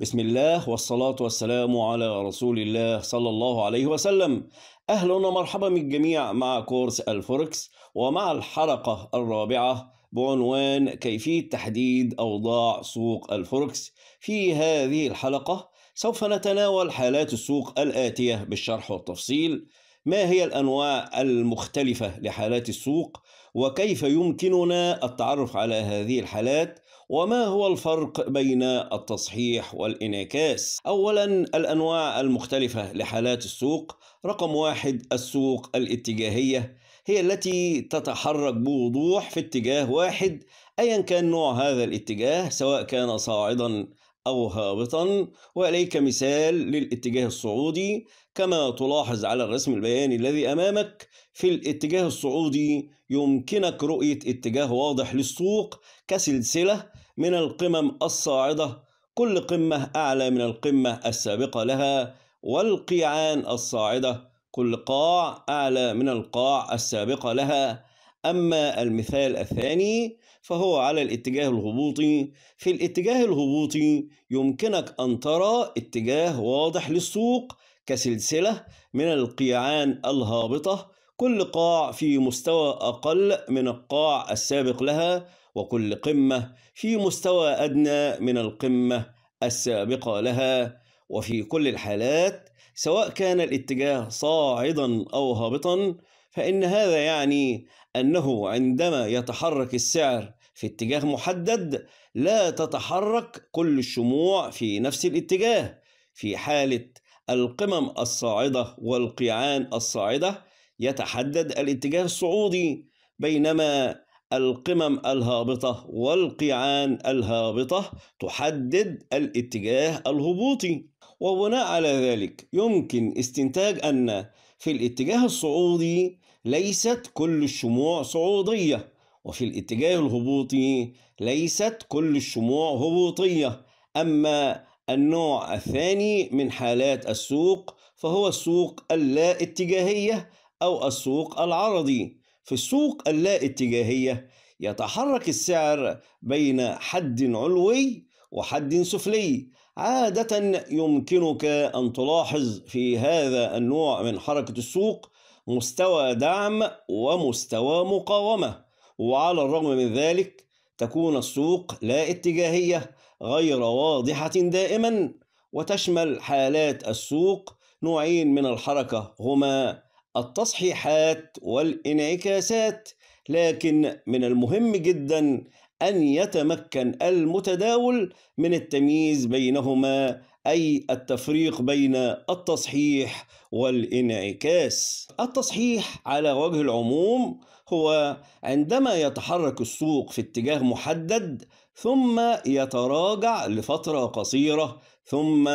بسم الله والصلاة والسلام على رسول الله صلى الله عليه وسلم أهلا ومرحبا بالجميع مع كورس الفوركس ومع الحلقة الرابعة بعنوان كيفية تحديد أوضاع سوق الفوركس في هذه الحلقة سوف نتناول حالات السوق الآتية بالشرح والتفصيل ما هي الأنواع المختلفة لحالات السوق وكيف يمكننا التعرف على هذه الحالات وما هو الفرق بين التصحيح والانعكاس؟ أولا الأنواع المختلفة لحالات السوق رقم واحد السوق الاتجاهية هي التي تتحرك بوضوح في اتجاه واحد أيا كان نوع هذا الاتجاه سواء كان صاعدا أو هابطا وإليك مثال للاتجاه الصعودي كما تلاحظ على الرسم البياني الذي أمامك في الاتجاه الصعودي يمكنك رؤية اتجاه واضح للسوق كسلسلة من القمم الصاعدة كل قمة أعلى من القمة السابقة لها والقيعان الصاعدة كل قاع أعلى من القاع السابقة لها أما المثال الثاني فهو على الاتجاه الهبوطي في الاتجاه الهبوطي يمكنك أن ترى اتجاه واضح للسوق كسلسلة من القيعان الهابطة كل قاع في مستوى أقل من القاع السابق لها وكل قمة في مستوى أدنى من القمة السابقة لها وفي كل الحالات سواء كان الاتجاه صاعدا أو هابطا فإن هذا يعني أنه عندما يتحرك السعر في اتجاه محدد لا تتحرك كل الشموع في نفس الاتجاه في حالة القمم الصاعدة والقيعان الصاعدة يتحدد الاتجاه الصعودي بينما القمم الهابطة والقيعان الهابطة تحدد الاتجاه الهبوطي وبناء على ذلك يمكن استنتاج أن في الاتجاه الصعودي ليست كل الشموع صعودية وفي الاتجاه الهبوطي ليست كل الشموع هبوطية أما النوع الثاني من حالات السوق فهو السوق اللا اتجاهية أو السوق العرضي في السوق اللا اتجاهية يتحرك السعر بين حد علوي وحد سفلي عادة يمكنك أن تلاحظ في هذا النوع من حركة السوق مستوى دعم ومستوى مقاومة وعلى الرغم من ذلك تكون السوق لا اتجاهية غير واضحة دائما وتشمل حالات السوق نوعين من الحركة هما التصحيحات والانعكاسات لكن من المهم جدا أن يتمكن المتداول من التمييز بينهما أي التفريق بين التصحيح والانعكاس. التصحيح على وجه العموم هو عندما يتحرك السوق في اتجاه محدد ثم يتراجع لفترة قصيرة ثم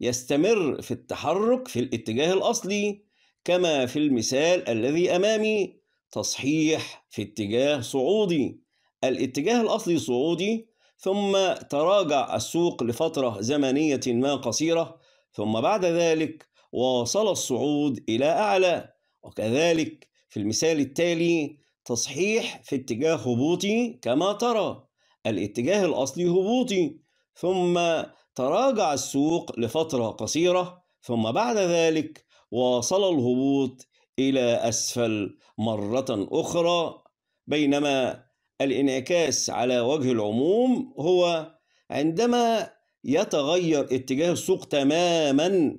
يستمر في التحرك في الاتجاه الأصلي كما في المثال الذي أمامي تصحيح في اتجاه صعودي الاتجاه الأصلي صعودي ثم تراجع السوق لفترة زمنية ما قصيرة ثم بعد ذلك واصل الصعود إلى أعلى وكذلك في المثال التالي تصحيح في اتجاه هبوطي كما ترى الاتجاه الأصلي هبوطي ثم تراجع السوق لفترة قصيرة ثم بعد ذلك واصل الهبوط إلى أسفل مرة أخرى بينما الانعكاس على وجه العموم هو عندما يتغير اتجاه السوق تماما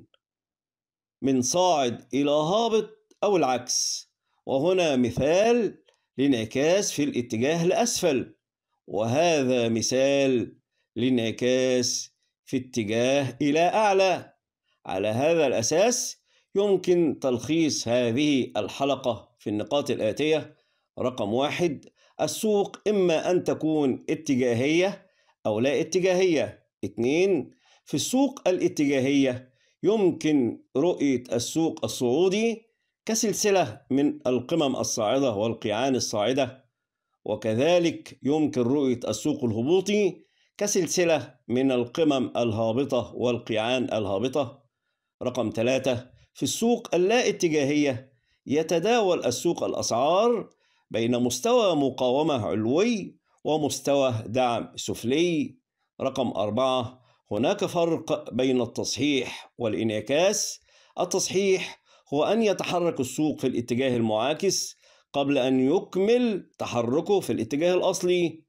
من صاعد إلى هابط أو العكس وهنا مثال لانعكاس في الاتجاه الأسفل وهذا مثال لانعكاس في اتجاه إلى أعلى على هذا الأساس يمكن تلخيص هذه الحلقة في النقاط الآتية رقم واحد السوق إما أن تكون اتجاهية أو لا اتجاهية اتنين في السوق الاتجاهية يمكن رؤية السوق الصعودي كسلسلة من القمم الصاعدة والقيعان الصاعدة وكذلك يمكن رؤية السوق الهبوطي كسلسلة من القمم الهابطة والقيعان الهابطة رقم ثلاثة في السوق اللا اتجاهية يتداول السوق الأسعار بين مستوى مقاومة علوي ومستوى دعم سفلي رقم أربعة هناك فرق بين التصحيح والانعكاس التصحيح هو أن يتحرك السوق في الاتجاه المعاكس قبل أن يكمل تحركه في الاتجاه الأصلي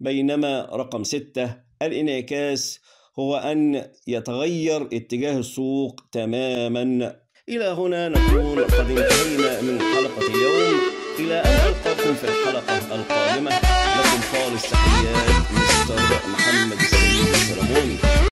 بينما رقم ستة الانعكاس هو أن يتغير اتجاه السوق تماما إلى هنا نكون قد انتهينا من حلقة اليوم إلى أن ألقاكم في الحلقة القادمة لكم خالص تحيات مستر محمد السيد السلموني